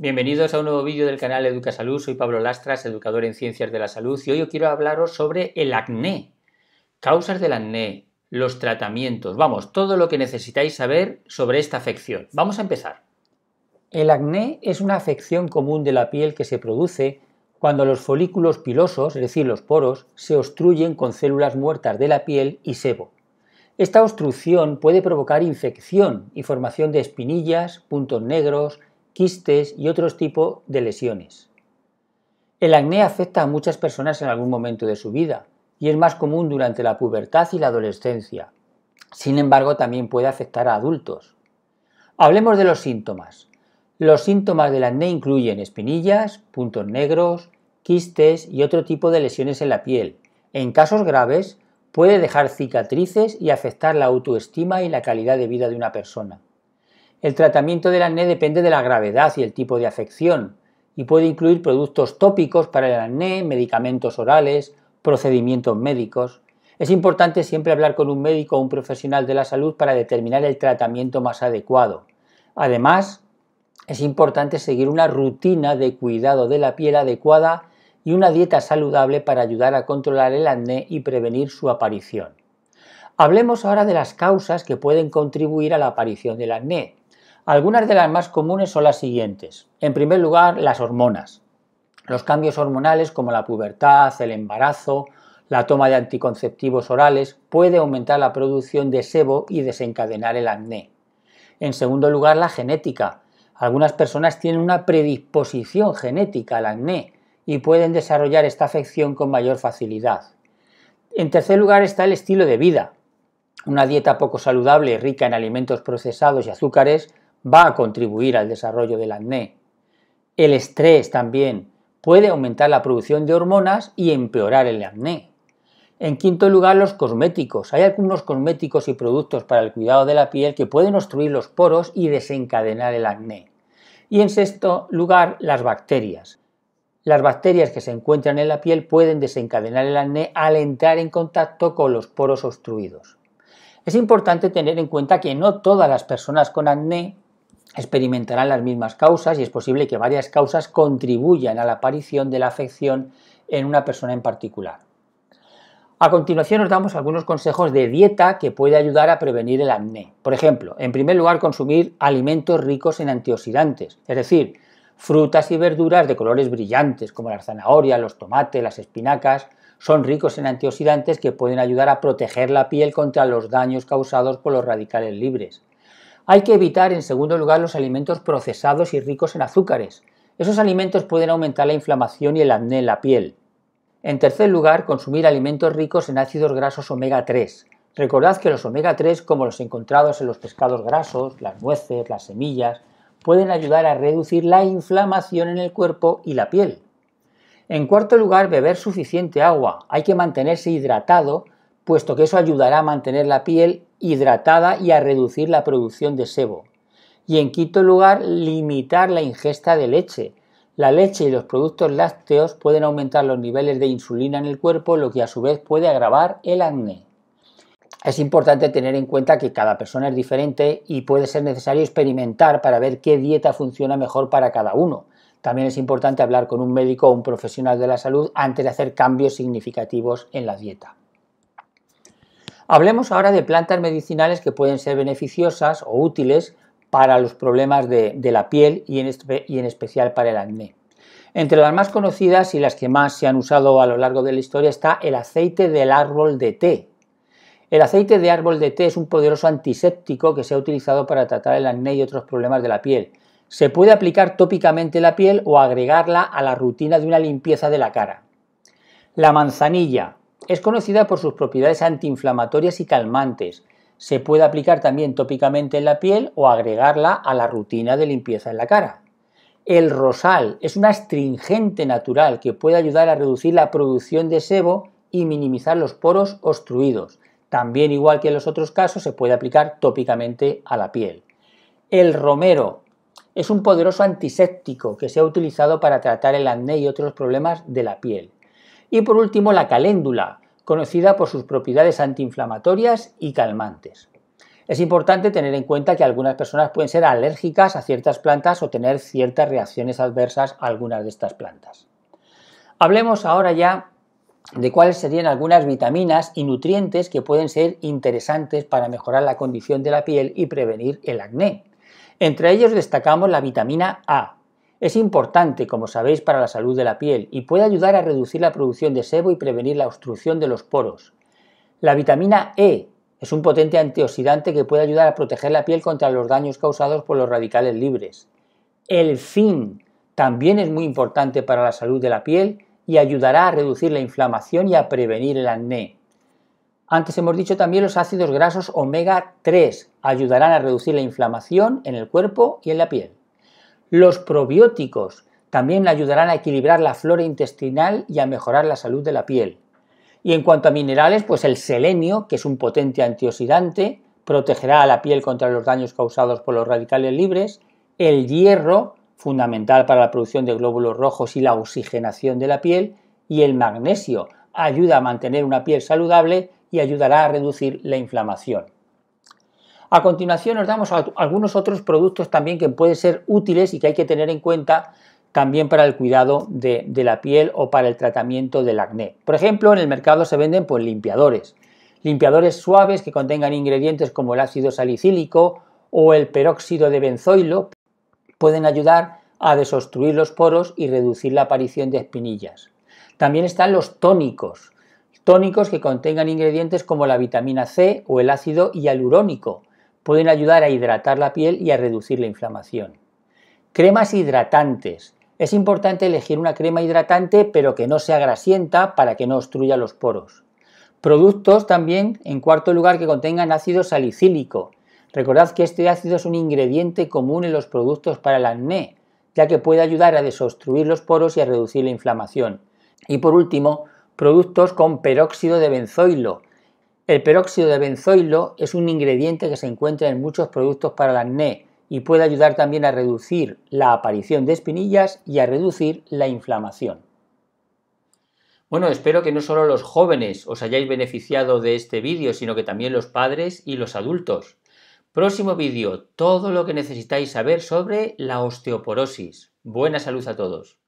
Bienvenidos a un nuevo vídeo del canal Educa Salud. Soy Pablo Lastras, educador en ciencias de la salud, y hoy yo quiero hablaros sobre el acné, causas del acné, los tratamientos, vamos, todo lo que necesitáis saber sobre esta afección. Vamos a empezar. El acné es una afección común de la piel que se produce cuando los folículos pilosos, es decir, los poros, se obstruyen con células muertas de la piel y sebo. Esta obstrucción puede provocar infección y formación de espinillas, puntos negros, quistes y otros tipos de lesiones. El acné afecta a muchas personas en algún momento de su vida y es más común durante la pubertad y la adolescencia. Sin embargo, también puede afectar a adultos. Hablemos de los síntomas. Los síntomas del acné incluyen espinillas, puntos negros, quistes y otro tipo de lesiones en la piel. En casos graves, puede dejar cicatrices y afectar la autoestima y la calidad de vida de una persona. El tratamiento del acné depende de la gravedad y el tipo de afección y puede incluir productos tópicos para el acné, medicamentos orales, procedimientos médicos. Es importante siempre hablar con un médico o un profesional de la salud para determinar el tratamiento más adecuado. Además, es importante seguir una rutina de cuidado de la piel adecuada y una dieta saludable para ayudar a controlar el acné y prevenir su aparición. Hablemos ahora de las causas que pueden contribuir a la aparición del acné. Algunas de las más comunes son las siguientes. En primer lugar, las hormonas. Los cambios hormonales como la pubertad, el embarazo, la toma de anticonceptivos orales puede aumentar la producción de sebo y desencadenar el acné. En segundo lugar, la genética. Algunas personas tienen una predisposición genética al acné y pueden desarrollar esta afección con mayor facilidad. En tercer lugar está el estilo de vida. Una dieta poco saludable rica en alimentos procesados y azúcares va a contribuir al desarrollo del acné. El estrés también puede aumentar la producción de hormonas y empeorar el acné. En quinto lugar, los cosméticos. Hay algunos cosméticos y productos para el cuidado de la piel que pueden obstruir los poros y desencadenar el acné. Y en sexto lugar, las bacterias. Las bacterias que se encuentran en la piel pueden desencadenar el acné al entrar en contacto con los poros obstruidos. Es importante tener en cuenta que no todas las personas con acné experimentarán las mismas causas y es posible que varias causas contribuyan a la aparición de la afección en una persona en particular. A continuación os damos algunos consejos de dieta que puede ayudar a prevenir el acné. Por ejemplo, en primer lugar, consumir alimentos ricos en antioxidantes, es decir, frutas y verduras de colores brillantes como las zanahorias, los tomates, las espinacas, son ricos en antioxidantes que pueden ayudar a proteger la piel contra los daños causados por los radicales libres. Hay que evitar, en segundo lugar, los alimentos procesados y ricos en azúcares. Esos alimentos pueden aumentar la inflamación y el acné en la piel. En tercer lugar, consumir alimentos ricos en ácidos grasos omega 3. Recordad que los omega 3, como los encontrados en los pescados grasos, las nueces, las semillas, pueden ayudar a reducir la inflamación en el cuerpo y la piel. En cuarto lugar, beber suficiente agua. Hay que mantenerse hidratado, puesto que eso ayudará a mantener la piel hidratada y a reducir la producción de sebo. Y en quinto lugar, limitar la ingesta de leche. La leche y los productos lácteos pueden aumentar los niveles de insulina en el cuerpo, lo que a su vez puede agravar el acné. Es importante tener en cuenta que cada persona es diferente y puede ser necesario experimentar para ver qué dieta funciona mejor para cada uno. También es importante hablar con un médico o un profesional de la salud antes de hacer cambios significativos en la dieta. Hablemos ahora de plantas medicinales que pueden ser beneficiosas o útiles para los problemas de, la piel y en, y en especial para el acné. Entre las más conocidas y las que más se han usado a lo largo de la historia está el aceite del árbol de té. El aceite de árbol de té es un poderoso antiséptico que se ha utilizado para tratar el acné y otros problemas de la piel. Se puede aplicar tópicamente la piel o agregarla a la rutina de una limpieza de la cara. La manzanilla, es conocida por sus propiedades antiinflamatorias y calmantes. Se puede aplicar también tópicamente en la piel o agregarla a la rutina de limpieza en la cara. El rosal es un astringente natural que puede ayudar a reducir la producción de sebo y minimizar los poros obstruidos. También, igual que en los otros casos, se puede aplicar tópicamente a la piel. El romero es un poderoso antiséptico que se ha utilizado para tratar el acné y otros problemas de la piel. Y por último, la caléndula, conocida por sus propiedades antiinflamatorias y calmantes. Es importante tener en cuenta que algunas personas pueden ser alérgicas a ciertas plantas o tener ciertas reacciones adversas a algunas de estas plantas. Hablemos ahora ya de cuáles serían algunas vitaminas y nutrientes que pueden ser interesantes para mejorar la condición de la piel y prevenir el acné. Entre ellos destacamos la vitamina A, es importante, como sabéis, para la salud de la piel y puede ayudar a reducir la producción de sebo y prevenir la obstrucción de los poros. La vitamina E es un potente antioxidante que puede ayudar a proteger la piel contra los daños causados por los radicales libres. El zinc también es muy importante para la salud de la piel y ayudará a reducir la inflamación y a prevenir el acné. Antes hemos dicho también los ácidos grasos omega 3 ayudarán a reducir la inflamación en el cuerpo y en la piel. Los probióticos también ayudarán a equilibrar la flora intestinal y a mejorar la salud de la piel. Y en cuanto a minerales, pues el selenio, que es un potente antioxidante, protegerá a la piel contra los daños causados por los radicales libres. El hierro, fundamental para la producción de glóbulos rojos y la oxigenación de la piel. Y el magnesio, ayuda a mantener una piel saludable y ayudará a reducir la inflamación. A continuación nos damos algunos otros productos también que pueden ser útiles y que hay que tener en cuenta también para el cuidado de, la piel o para el tratamiento del acné. Por ejemplo, en el mercado se venden pues, limpiadores. Limpiadores suaves que contengan ingredientes como el ácido salicílico o el peróxido de benzoilo pueden ayudar a desobstruir los poros y reducir la aparición de espinillas. También están los tónicos, tónicos que contengan ingredientes como la vitamina C o el ácido hialurónico, pueden ayudar a hidratar la piel y a reducir la inflamación. Cremas hidratantes. Es importante elegir una crema hidratante pero que no sea grasienta para que no obstruya los poros. Productos también, en cuarto lugar, que contengan ácido salicílico. Recordad que este ácido es un ingrediente común en los productos para el acné, ya que puede ayudar a desobstruir los poros y a reducir la inflamación. Y por último, productos con peróxido de benzoilo, el peróxido de benzoilo es un ingrediente que se encuentra en muchos productos para el acné y puede ayudar también a reducir la aparición de espinillas y a reducir la inflamación. Bueno, espero que no solo los jóvenes os hayáis beneficiado de este vídeo, sino que también los padres y los adultos. Próximo vídeo, todo lo que necesitáis saber sobre la osteoporosis. Buena salud a todos.